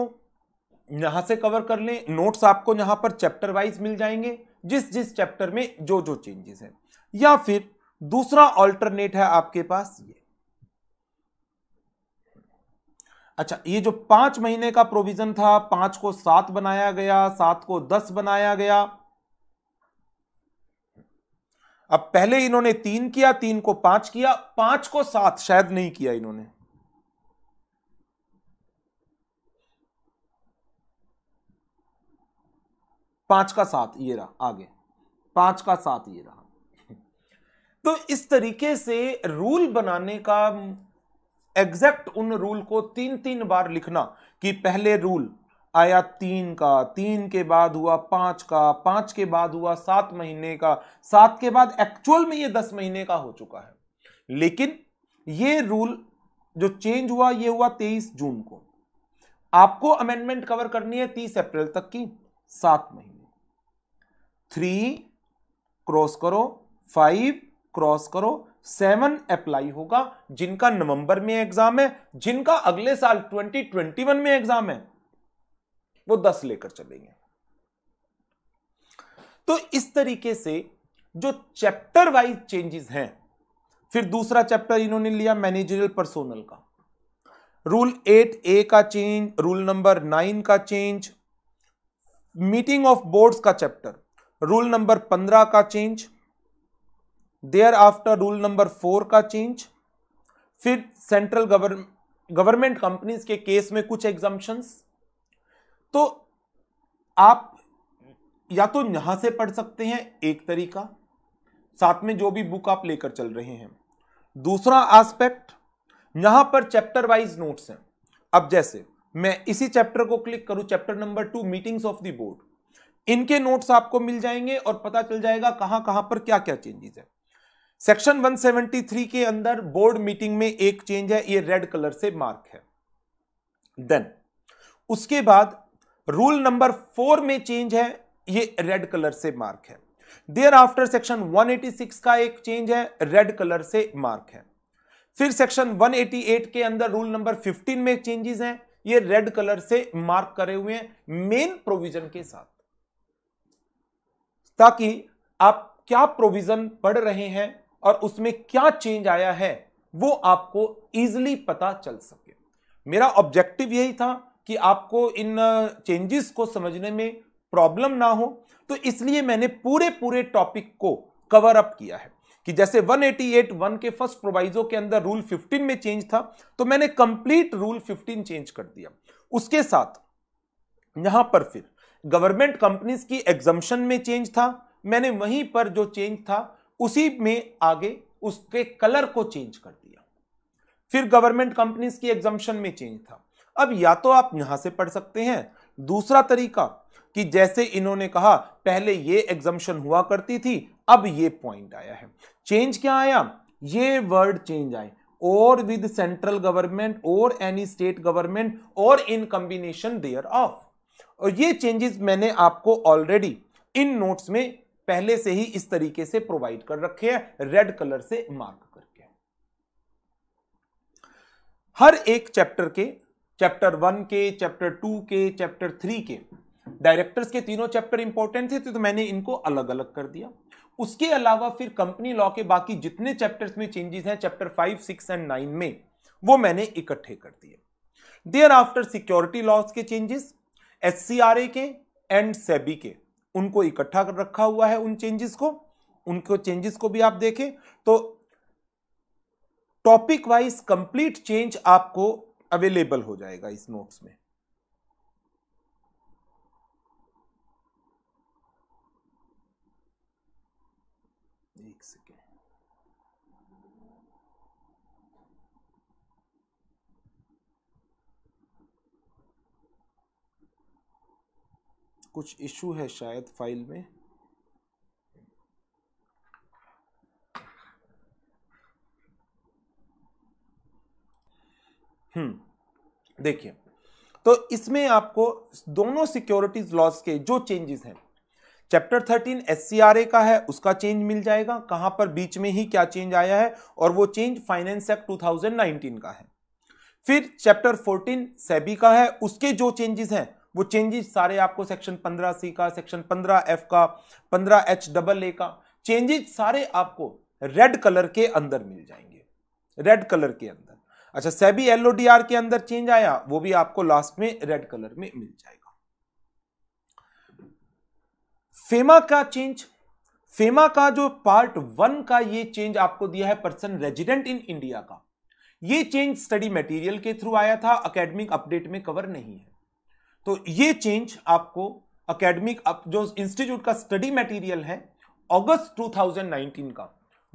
यहां से कवर कर लें नोट्स आपको यहां पर चैप्टर वाइज मिल जाएंगे जिस जिस चैप्टर में जो जो चेंजेस है या फिर दूसरा ऑल्टरनेट है आपके पास ये अच्छा ये जो पांच महीने का प्रोविजन था पांच को सात बनाया गया सात को दस बनाया गया अब पहले इन्होंने तीन किया तीन को पांच किया पांच को सात शायद नहीं किया इन्होंने पांच का सात ये रहा आगे पांच का सात ये रहा *laughs* तो इस तरीके से रूल बनाने का एग्जैक्ट उन रूल को तीन तीन बार लिखना कि पहले रूल आया तीन का तीन के बाद हुआ पांच का पांच के बाद हुआ सात महीने का सात के बाद एक्चुअल में ये दस महीने का हो चुका है लेकिन ये रूल जो चेंज हुआ ये हुआ तेईस जून को आपको अमेंडमेंट कवर करनी है तीस अप्रैल तक की सात महीने थ्री क्रॉस करो फाइव क्रॉस करो सेवन अप्लाई होगा जिनका नवंबर में एग्जाम है जिनका अगले साल 2021 में एग्जाम है वो दस लेकर चलेंगे तो इस तरीके से जो चैप्टर वाइज चेंजेस हैं फिर दूसरा चैप्टर इन्होंने लिया मैनेजरियल पर्सोनल का रूल एट ए का चेंज रूल नंबर नाइन का चेंज मीटिंग ऑफ बोर्ड्स का चैप्टर रूल नंबर पंद्रह का change thereafter rule number four का चेंज फिर सेंट्रल गवर्नमेंट कंपनीज के केस में कुछ एग्जाम्शंस तो आप या तो यहां से पढ़ सकते हैं एक तरीका साथ में जो भी बुक आप लेकर चल रहे हैं दूसरा एस्पेक्ट यहां पर चैप्टर वाइज नोट्स हैं अब जैसे मैं इसी चैप्टर को क्लिक करूं chapter number two meetings of the board इनके नोट्स आपको मिल जाएंगे और पता चल जाएगा कहां कहां पर क्या क्या चेंजेस है सेक्शन 173 के अंदर बोर्ड मीटिंग में एक चेंज है ये रेड कलर से मार्क है देन उसके बाद रूल नंबर फोर में चेंज है ये रेड कलर से मार्क है देयर आफ्टर सेक्शन 186 का एक चेंज है रेड कलर से मार्क है फिर सेक्शन 188 के अंदर रूल नंबर 15 में चेंजेस हैं ये रेड कलर से मार्क करे हुए हैं मेन प्रोविजन के साथ ताकि आप क्या प्रोविजन पढ़ रहे हैं और उसमें क्या चेंज आया है वो आपको इजिली पता चल सके मेरा ऑब्जेक्टिव यही था कि आपको इन चेंजेस को समझने में प्रॉब्लम ना हो तो इसलिए मैंने पूरे पूरे टॉपिक को कवर अप किया है कि जैसे 188 वन के फर्स्ट प्रोवाइजो के अंदर रूल 15 में चेंज था तो मैंने कंप्लीट रूल 15 चेंज कर दिया उसके साथ यहां पर फिर गवर्नमेंट कंपनीज की एग्जम्पन में चेंज था मैंने वहीं पर जो चेंज था उसी में आगे उसके कलर को चेंज कर दिया फिर गवर्नमेंट कंपनीज की एग्जाम्शन में चेंज था अब या तो आप यहां से पढ़ सकते हैं दूसरा तरीका कि जैसे इन्होंने कहा पहले ये एग्जाम्शन हुआ करती थी अब ये पॉइंट आया है चेंज क्या आया ये वर्ड चेंज आए और विद सेंट्रल गवर्नमेंट और एनी स्टेट गवर्नमेंट और इन कंबिनेशन देयर ऑफ और ये चेंजेस मैंने आपको ऑलरेडी इन नोट्स में पहले से ही इस तरीके से प्रोवाइड कर रखे हैं रेड कलर से मार्क करके हर एक चैप्टर के चैप्टर वन के चैप्टर टू के चैप्टर थ्री के डायरेक्टर्स के तीनों चैप्टर इंपॉर्टेंट थे तो मैंने इनको अलग अलग कर दिया उसके अलावा फिर कंपनी लॉ के बाकी जितने चैप्टर्स में चेंजेस हैं chapter five six and nine में वो मैंने इकट्ठे कर दिए देयर आफ्टर सिक्योरिटी लॉज के changes S K and SEBI e के उनको इकट्ठा कर रखा हुआ है उन चेंजेस को उनको चेंजेस को भी आप देखें तो टॉपिक वाइज कंप्लीट चेंज आपको अवेलेबल हो जाएगा इस नोट्स में कुछ इशू है शायद फाइल में हम्म देखिए तो इसमें आपको दोनों सिक्योरिटीज लॉस के जो चेंजेस हैं चैप्टर 13 एस का है उसका चेंज मिल जाएगा कहां पर बीच में ही क्या चेंज आया है और वो चेंज फाइनेंस एक्ट 2019 का है फिर चैप्टर 14 सेबी का है उसके जो चेंजेस हैं वो चेंजेस सारे आपको सेक्शन 15 सी का सेक्शन 15 एफ का 15 एच डबल ए का चेंजेस सारे आपको रेड कलर के अंदर मिल जाएंगे रेड कलर के अंदर अच्छा सेबी एलओडीआर के अंदर चेंज आया वो भी आपको लास्ट में रेड कलर में मिल जाएगा फेमा का चेंज फेमा का जो पार्ट वन का ये चेंज आपको दिया है पर्सन रेजिडेंट इन इंडिया का ये चेंज स्टडी मटेरियल के थ्रू आया था अकेडमिक अपडेट में कवर नहीं है तो ये चेंज आपको अकेडमिक आप जो इंस्टीट्यूट का स्टडी मटेरियल है अगस्त 2019 का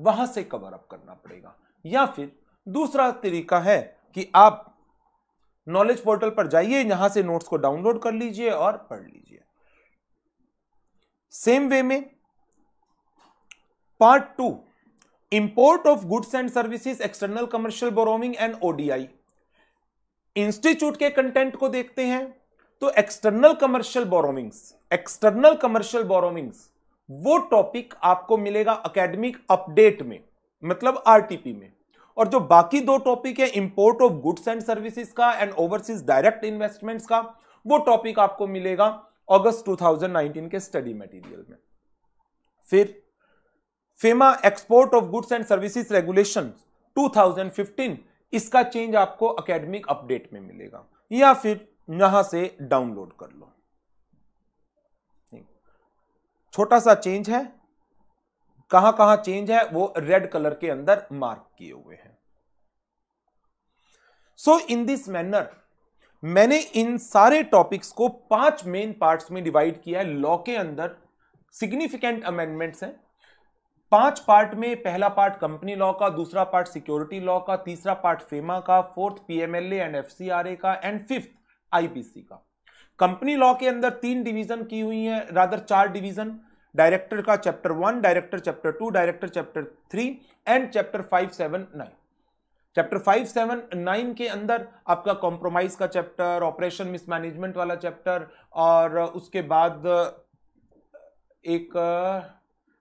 वहां से कवर अप करना पड़ेगा या फिर दूसरा तरीका है कि आप नॉलेज पोर्टल पर जाइए यहां से नोट्स को डाउनलोड कर लीजिए और पढ़ लीजिए सेम वे में part two import of goods and services external commercial borrowing and ODI institute के कंटेंट को देखते हैं तो external commercial borrowings external commercial borrowings वो टॉपिक आपको मिलेगा अकेडमिक अपडेट में मतलब आरटीपी में और जो बाकी दो टॉपिक है import of goods and services का एंड ओवरसीज डायरेक्ट इन्वेस्टमेंट्स का वो टॉपिक आपको मिलेगा अगस्त 2019 के स्टडी मटेरियल में फिर FEMA export of goods and services regulation 2015 इसका चेंज आपको एकेडमिक अपडेट में मिलेगा या फिर यहां से डाउनलोड कर लो छोटा सा चेंज है कहां कहां चेंज है वो रेड कलर के अंदर मार्क किए हुए हैं सो इन दिस मैनर मैंने इन सारे टॉपिक्स को पांच मेन पार्ट्स में डिवाइड किया है लॉ के अंदर सिग्निफिकेंट अमेंडमेंट्स हैं पांच पार्ट में पहला पार्ट कंपनी लॉ का दूसरा पार्ट सिक्योरिटी लॉ का तीसरा पार्ट फेमा का फोर्थ पीएमएलए एंड एफसीआरए का एंड फिफ्थ आईपीसी का कंपनी लॉ के अंदर तीन डिवीजन की हुई है रादर चार डिवीजन डायरेक्टर का chapter one director chapter two director chapter three and chapter five seven nine chapter five seven nine के अंदर आपका कॉम्प्रोमाइज का चैप्टर ऑपरेशन मिसमैनेजमेंट वाला चैप्टर और उसके बाद एक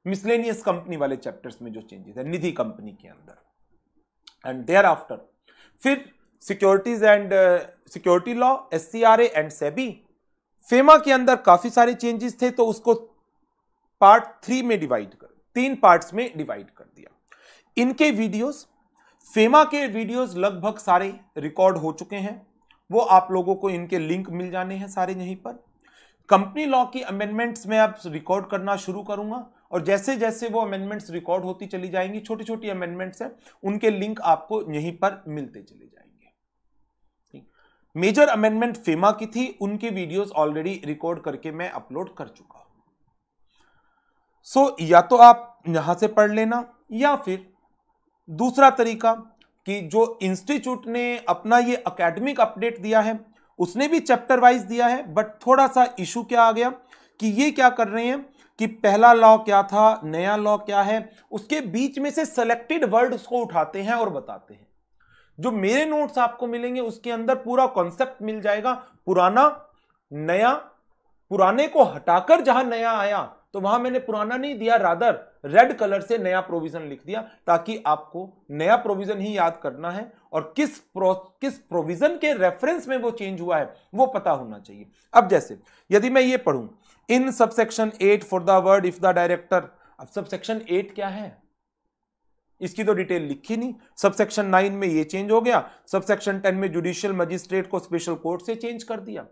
मिसलेनियस कंपनी वाले चैप्टर्स में जो चेंजेस है निधि कंपनी के अंदर एंड देयर आफ्टर फिर securities and security law S C R and SEBI FEMA e के अंदर काफी सारे चेंजेस थे तो उसको पार्ट थ्री में डिवाइड कर तीन पार्ट्स में डिवाइड कर दिया इनके वीडियोस फेमा के वीडियोस लगभग सारे रिकॉर्ड हो चुके हैं वो आप लोगों को इनके लिंक मिल जाने हैं सारे यहीं पर कंपनी लॉ की अमेंडमेंट्स में आप रिकॉर्ड करना शुरू करूंगा और जैसे जैसे वो अमेंडमेंट्स रिकॉर्ड होती चली जाएंगी छोटी छोटी अमेंडमेंट्स हैं उनके लिंक आपको यहीं पर मिलते चले जाएंगे मेजर अमेंडमेंट फेमा की थी उनके वीडियोस ऑलरेडी रिकॉर्ड करके मैं अपलोड कर चुका हूं सो so, या तो आप यहां से पढ़ लेना या फिर दूसरा तरीका कि जो इंस्टीट्यूट ने अपना ये अकेडमिक अपडेट दिया है उसने भी चैप्टर वाइज दिया है बट थोड़ा सा इशू क्या आ गया कि ये क्या कर रहे हैं कि पहला लॉ क्या था नया लॉ क्या है उसके बीच में से सेलेक्टेड वर्ड उसको उठाते हैं और बताते हैं जो मेरे नोट्स आपको मिलेंगे उसके अंदर पूरा कॉन्सेप्ट मिल जाएगा पुराना नया पुराने को हटाकर जहां नया आया तो वहां मैंने पुराना नहीं दिया रादर रेड कलर से नया प्रोविजन लिख दिया ताकि आपको नया प्रोविजन ही याद करना है और किस प्रो, किस प्रोविजन के रेफरेंस में वो चेंज हुआ है वो पता होना चाहिए अब जैसे यदि मैं ये पढ़ू in subsection eight for the word if the director अब सबसेक्शन एट क्या है इसकी तो डिटेल लिखी नहीं सब सेक्शन नाइन में ये चेंज हो गया सब सेक्शन टेन में जुडिशियल मजिस्ट्रेट को स्पेशल कोर्ट से चेंज कर दिया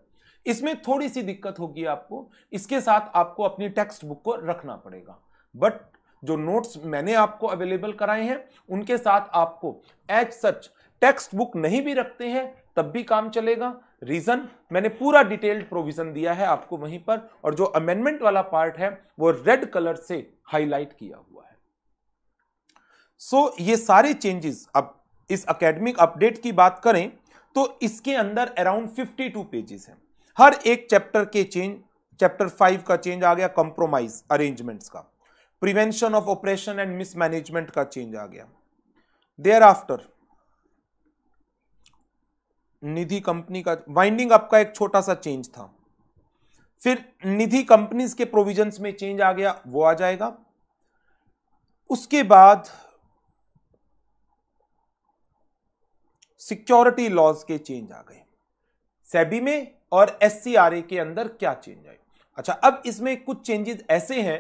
इसमें थोड़ी सी दिक्कत होगी आपको इसके साथ आपको अपनी टेक्स्ट बुक को रखना पड़ेगा बट जो नोट्स मैंने आपको अवेलेबल कराए हैं उनके साथ आपको एज सच टेक्स्ट बुक नहीं भी रखते हैं तब भी काम चलेगा रीजन मैंने पूरा डिटेल्ड प्रोविजन दिया है आपको वहीं पर और जो अमेंडमेंट वाला पार्ट है वो रेड कलर से हाईलाइट किया हुआ है सो so, ये सारे चेंजेस अब इस अकेडमिक अपडेट की बात करें तो इसके अंदर अराउंड 52 पेजेस हैं हर एक चैप्टर के चेंज चैप्टर फाइव का चेंज आ गया कॉम्प्रोमाइज अरेंजमेंट्स का prevention of operation and mismanagement का चेंज आ गया देयर आफ्टर निधि कंपनी का वाइंडिंग अप का एक छोटा सा चेंज था फिर निधि कंपनीज के प्रोविजंस में चेंज आ गया वो आ जाएगा उसके बाद सिक्योरिटी लॉज के चेंज आ गए सेबी में और एस के अंदर क्या चेंज आए अच्छा अब इसमें कुछ चेंजेस ऐसे हैं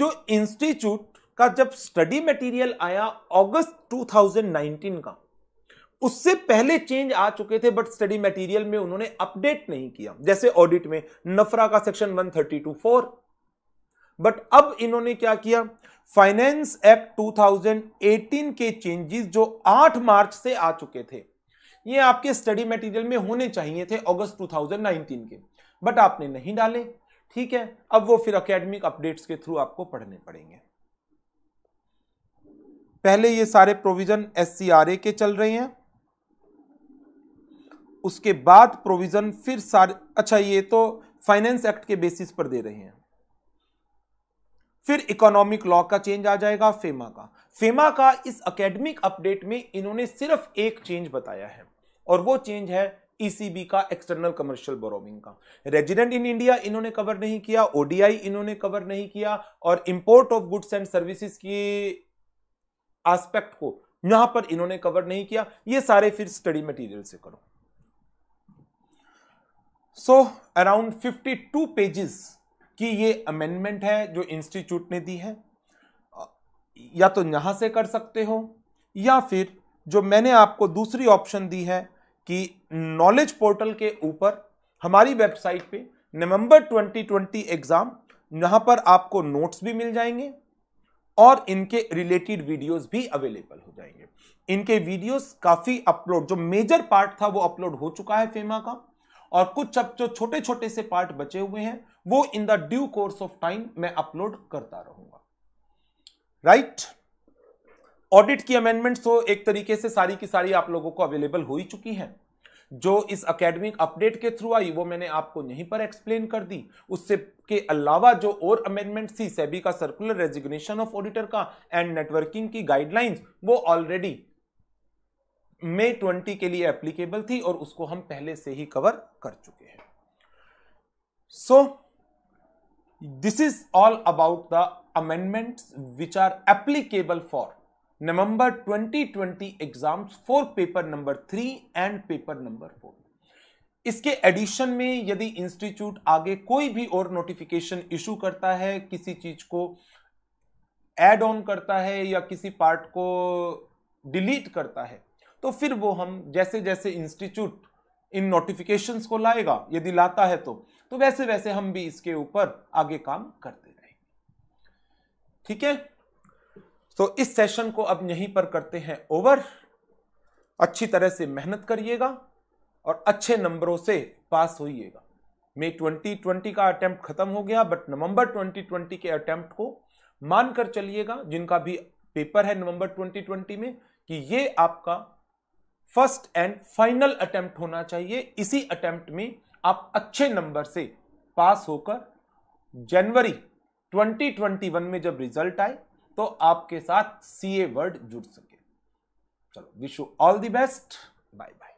जो इंस्टीट्यूट का जब स्टडी मटेरियल आया अगस्त 2019 का उससे पहले चेंज आ चुके थे बट स्टडी मटेरियल में उन्होंने अपडेट नहीं किया जैसे ऑडिट में नफरा का सेक्शन 132 फोर बट अब इन्होंने क्या किया फाइनेंस एक्ट 2018 के चेंजेस जो 8 मार्च से आ चुके थे ये आपके स्टडी मटेरियल में होने चाहिए थे अगस्त 2019 के बट आपने नहीं डाले ठीक है अब वो फिर अकेडमिक अपडेट्स के थ्रू आपको पढ़ने पड़ेंगे पहले ये सारे प्रोविजन एस के चल रहे हैं उसके बाद प्रोविजन फिर सारे अच्छा ये तो फाइनेंस एक्ट के बेसिस पर दे रहे हैं फिर इकोनॉमिक लॉ का चेंज आ जाएगा फेमा का फेमा का इस एकेडमिक अपडेट में इन्होंने सिर्फ एक चेंज बताया है और वो चेंज है ईसीबी e का एक्सटर्नल कमर्शियल बोरोविंग का रेजिडेंट इन इंडिया इन्होंने कवर नहीं किया ओडीआई इन्होंने कवर नहीं किया और import of goods and services की एस्पेक्ट को यहां पर इन्होंने कवर नहीं किया ये सारे फिर स्टडी मटेरियल से करो सो अराउंड 52 पेजेस कि ये अमेंडमेंट है जो इंस्टीट्यूट ने दी है या तो यहाँ से कर सकते हो या फिर जो मैंने आपको दूसरी ऑप्शन दी है कि नॉलेज पोर्टल के ऊपर हमारी वेबसाइट पे नवंबर 2020 एग्ज़ाम यहाँ पर आपको नोट्स भी मिल जाएंगे और इनके रिलेटेड वीडियोस भी अवेलेबल हो जाएंगे इनके वीडियोस काफ़ी अपलोड जो मेजर पार्ट था वो अपलोड हो चुका है फेमा का और कुछ अब जो छोटे छोटे से पार्ट बचे हुए हैं वो in the due course of time मैं अपलोड करता रहूंगा राइट right? ऑडिट की अमेंडमेंट्स तो एक तरीके से सारी की सारी आप लोगों को अवेलेबल हो ही चुकी है जो इस अकेडमिक अपडेट के थ्रू आई वो मैंने आपको यहीं पर एक्सप्लेन कर दी उससे के अलावा जो और अमेंडमेंट थी सेबी का सर्कुलर रेजिग्नेशन ऑफ ऑडिटर का एंड नेटवर्किंग की गाइडलाइंस वो ऑलरेडी मई ट्वेंटी के लिए एप्लीकेबल थी और उसको हम पहले से ही कवर कर चुके हैं so so, this is all about the amendment which are applicable for November 2020 exams for paper number three and paper number four इसके एडिशन में यदि इंस्टीट्यूट आगे कोई भी और नोटिफिकेशन इशू करता है किसी चीज को एड ऑन करता है या किसी पार्ट को डिलीट करता है तो फिर वो हम जैसे जैसे इंस्टीट्यूट इन नोटिफिकेशंस को लाएगा यदि लाता है तो तो वैसे वैसे हम भी इसके ऊपर आगे काम करते रहेंगे ठीक है तो इस सेशन को अब यहीं पर करते हैं ओवर अच्छी तरह से मेहनत करिएगा और अच्छे नंबरों से पास होइएगा मे 2020 का अटेम्प्ट खत्म हो गया बट नवंबर 2020 के अटेम्प्ट को मानकर चलिएगा जिनका भी पेपर है नवंबर 2020 में कि ये आपका फर्स्ट एंड फाइनल अटेम्प्ट होना चाहिए इसी अटेम्प्ट में आप अच्छे नंबर से पास होकर जनवरी 2021 में जब रिजल्ट आए तो आपके साथ सीए वर्ड जुड़ सके चलो wish you all the best bye bye